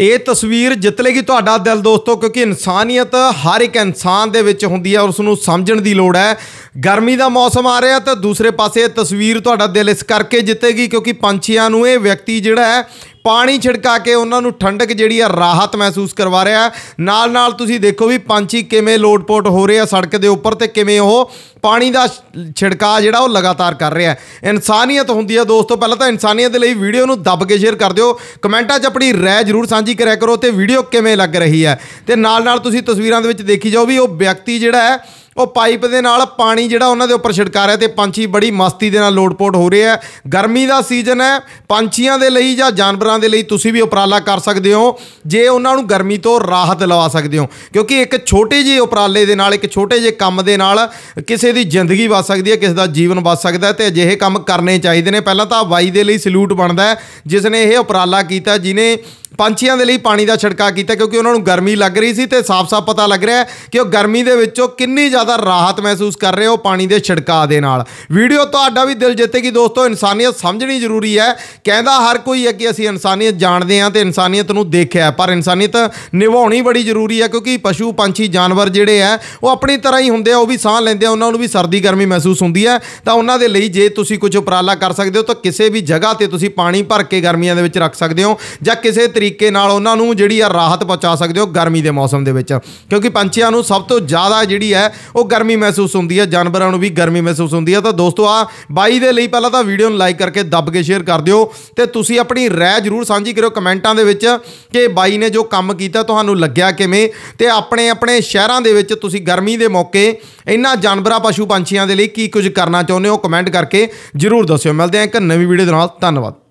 ਇਹ ਤਸਵੀਰ ਜਿੱਤ ਲੇਗੀ ਤੁਹਾਡਾ ਦਿਲ ਦੋਸਤੋ ਕਿਉਂਕਿ ਇਨਸਾਨੀਅਤ ਹਰ ਇੱਕ ਇਨਸਾਨ ਦੇ ਵਿੱਚ ਹੁੰਦੀ ਹੈ ਉਸ ਨੂੰ ਸਮਝਣ ਦੀ ਲੋੜ ਹੈ ਗਰਮੀ ਦਾ ਮੌਸਮ ਆ ਰਿਹਾ ਤਾਂ ਦੂਸਰੇ ਪਾਸੇ ਇਹ ਤਸਵੀਰ ਤੁਹਾਡਾ ਦਿਲ ਇਸ ਕਰਕੇ ਜਿੱਤੇਗੀ ਕਿਉਂਕਿ ਪੰਛੀਆਂ ਨੂੰ ਇਹ ਵਿਅਕਤੀ ਜਿਹੜਾ ਹੈ ਪਾਣੀ ਛਿੜਕਾ ਕੇ ਉਹਨਾਂ ਨੂੰ ਠੰਡਕ ਜਿਹੜੀ ਆ ਰਾਹਤ ਮਹਿਸੂਸ ਕਰਵਾ ਰਿਹਾ ਨਾਲ ਨਾਲ ਤੁਸੀਂ ਦੇਖੋ ਵੀ ਪੰਛੀ ਕਿਵੇਂ ਲੋਟਪੋਟ ਹੋ ਰਹੇ ਆ ਸੜਕ ਦੇ ਉੱਪਰ ਤੇ ਕਿਵੇਂ ਉਹ ਪਾਣੀ ਦਾ ਛਿੜਕਾ ਜਿਹੜਾ ਉਹ ਲਗਾਤਾਰ ਕਰ ਰਿਹਾ ਇਨਸਾਨੀਅਤ ਹੁੰਦੀ ਆ ਦੋਸਤੋ ਪਹਿਲਾਂ ਤਾਂ ਇਨਸਾਨੀਅਤ ਦੇ ਲਈ ਵੀਡੀਓ ਨੂੰ ਦੱਬ ਕੇ ਸ਼ੇਅਰ ਕਰ ਦਿਓ ਕਮੈਂਟਾਂ 'ਚ ਆਪਣੀ ਰਾਏ ਜ਼ਰੂਰ ਸਾਂਝੀ ਕਰਿਆ ਕਰੋ ਤੇ ਵੀਡੀਓ ਕਿਵੇਂ ਲੱਗ ਰਹੀ ਹੈ ਤੇ ਨਾਲ ਨਾਲ ਤੁਸੀਂ ਤਸਵੀਰਾਂ ਦੇ ਵਿੱਚ ਦੇਖੀ ਜਾਓ ਵੀ ਉਹ ਵਿਅਕਤੀ ਜਿਹੜਾ ਹੈ ਉਹ ਪਾਈਪ ਦੇ ਨਾਲ ਪਾਣੀ ਜਿਹੜਾ ਉਹਨਾਂ ਦੇ ਉੱਪਰ ਛਿੜਕਾ ਰਿਹਾ ਤੇ ਪੰਛੀ ਬੜੀ ਮਸਤੀ ਦੇ ਨਾਲ ਲੋਟਪੋਟ ਹੋ ਰਹੇ ਆ ਗਰਮੀ ਦਾ ਸੀਜ਼ਨ ਹੈ ਪੰਛੀਆਂ ਦੇ ਲਈ ਜਾਂ ਜਾਨਵਰਾਂ ਦੇ ਲਈ ਤੁਸੀਂ ਵੀ ਉਪਰਾਲਾ ਕਰ ਸਕਦੇ ਹੋ ਜੇ ਉਹਨਾਂ ਨੂੰ ਗਰਮੀ ਤੋਂ ਰਾਹਤ ਲਵਾ ਸਕਦੇ ਹੋ ਕਿਉਂਕਿ ਇੱਕ ਛੋਟੇ ਜਿਹੇ ਉਪਰਾਲੇ ਦੇ ਨਾਲ ਇੱਕ ਛੋਟੇ ਜਿਹੇ ਕੰਮ ਦੇ ਨਾਲ ਕਿਸੇ ਦੀ ਜ਼ਿੰਦਗੀ ਬਚ ਸਕਦੀ ਹੈ ਕਿਸੇ ਦਾ ਜੀਵਨ ਬਚ ਸਕਦਾ ਹੈ ਤੇ ਅਜਿਹੇ ਕੰਮ ਕਰਨੇ ਚਾਹੀਦੇ ਨੇ ਪਹਿਲਾਂ ਤਾਂ ਵਾਈ ਦੇ ਲਈ ਸਲੂਟ ਬਣਦਾ ਜਿਸ ਨੇ ਇਹ ਉਪਰਾਲਾ ਕੀਤਾ ਜਿਨੇ ਪੰਛੀਆਂ ਦੇ ਲਈ ਪਾਣੀ ਦਾ ਛਿੜਕਾ ਕੀਤਾ ਕਿਉਂਕਿ ਉਹਨਾਂ ਨੂੰ ਗਰਮੀ ਲੱਗ ਰਹੀ ਸੀ ਤੇ ਸਾਫ਼-ਸਾਫ਼ ਪਤਾ ਲੱਗ ਰਿਹਾ ਕਿ ਉਹ ਗਰਮੀ ਦੇ ਵਿੱਚੋਂ ਕਿੰਨੀ ਜ਼ਿਆਦਾ ਰਾਹਤ ਮਹਿਸੂਸ ਕਰ ਰਹੇ ਹੋ ਪਾਣੀ ਦੇ ਛਿੜਕਾ ਦੇ ਨਾਲ ਵੀਡੀਓ ਤੁਹਾਡਾ ਵੀ ਦਿਲ ਜਿੱਤੇਗੀ ਦੋਸਤੋ ਇਨਸਾਨੀਅਤ ਸਮਝਣੀ ਜ਼ਰੂਰੀ ਹੈ ਕਹਿੰਦਾ ਹਰ ਕੋਈ ਹੈ ਕਿ ਅਸੀਂ ਇਨਸਾਨੀਅਤ ਜਾਣਦੇ ਹਾਂ ਤੇ ਇਨਸਾਨੀਅਤ ਨੂੰ ਦੇਖਿਆ ਪਰ ਇਨਸਾਨੀਅਤ ਨਿਭਾਉਣੀ ਬੜੀ ਜ਼ਰੂਰੀ ਹੈ ਕਿਉਂਕਿ ਪਸ਼ੂ ਪੰਛੀ ਜਾਨਵਰ ਜਿਹੜੇ ਆ ਉਹ ਆਪਣੀ ਤਰ੍ਹਾਂ ਹੀ ਹੁੰਦੇ ਆ ਉਹ ਵੀ ਸਾਹ ਲੈਂਦੇ ਆ ਉਹਨਾਂ ਨੂੰ ਵੀ ਸਰਦੀ ਗਰਮੀ ਮਹਿਸੂਸ ਹੁੰਦੀ ਹੈ ਤਾਂ ਉਹਨਾਂ ਦੇ ਲਈ ਜੇ ਤੁਸੀਂ ਕੁਝ ਉਪਰਾਲਾ ਕਰ ਸਕਦੇ ਹੋ ਤਾਂ ਕਿਸੇ ਵੀ ਜਗ੍ਹਾ ਤੇ ਤੁਸੀਂ ਪਾਣੀ ਭਰ ਕੇ ਗਰਮੀਆਂ ਦੇ ਵਿੱਚ ਰੱਖ ਸਕਦੇ ਹੋ ਜਾਂ ਕਿਸੇ ਤਰੀਕੇ ਨਾਲ ਉਹਨਾਂ ਨੂੰ ਜਿਹੜੀ ਆ ਰਾਹਤ ਪਹੁੰਚਾ ਸਕਦੇ ਹੋ ਗਰਮੀ ਦੇ ਮੌਸਮ ਦੇ ਵਿੱਚ ਕਿਉਂਕਿ ਪੰਛੀਆਂ ਨੂੰ ਸਭ ਤੋਂ ਜ਼ਿਆਦਾ ਜਿਹੜੀ ਹੈ ਉਹ ਗਰਮੀ ਮਹਿਸੂਸ ਹੁੰਦੀ ਹੈ ਜਾਨਵਰਾਂ ਨੂੰ ਵੀ ਗਰਮੀ ਮਹਿਸੂਸ ਹੁੰਦੀ ਹੈ ਤਾਂ ਦੋਸਤੋ ਆ ਬਾਈ ਦੇ ਲਈ ਪਹਿਲਾਂ ਤਾਂ ਵੀਡੀਓ ਨੂੰ ਲਾਈਕ ਕਰਕੇ ਦੱਬ ਕੇ ਸ਼ੇਅਰ ਕਰ ਦਿਓ ਤੇ ਤੁਸੀਂ ਆਪਣੀ ਰਾਏ ਜ਼ਰੂਰ ਸਾਂਝੀ ਕਰਿਓ ਕਮੈਂਟਾਂ ਦੇ ਵਿੱਚ ਕਿ ਬਾਈ ਨੇ ਜੋ ਕੰਮ ਕੀਤਾ ਤੁਹਾਨੂੰ ਲੱਗਿਆ ਕਿਵੇਂ ਤੇ ਆਪਣੇ ਆਪਣੇ ਸ਼ਹਿਰਾਂ ਦੇ ਵਿੱਚ ਤੁਸੀਂ ਗਰਮੀ ਦੇ ਮੌਕੇ ਇਹਨਾਂ ਜਾਨਵਰਾਂ ਪਸ਼ੂ ਪੰਛੀਆਂ ਦੇ ਲਈ ਕੀ ਕੁਝ ਕਰਨਾ ਚਾਹੁੰਦੇ ਹੋ ਕਮੈਂਟ ਕਰਕੇ ਜ਼ਰੂਰ ਦੱਸਿਓ ਮਿਲਦੇ ਹਾਂ ਇੱਕ ਨਵੀਂ ਵੀਡੀਓ ਦੇ ਨਾਲ ਧੰਨਵਾਦ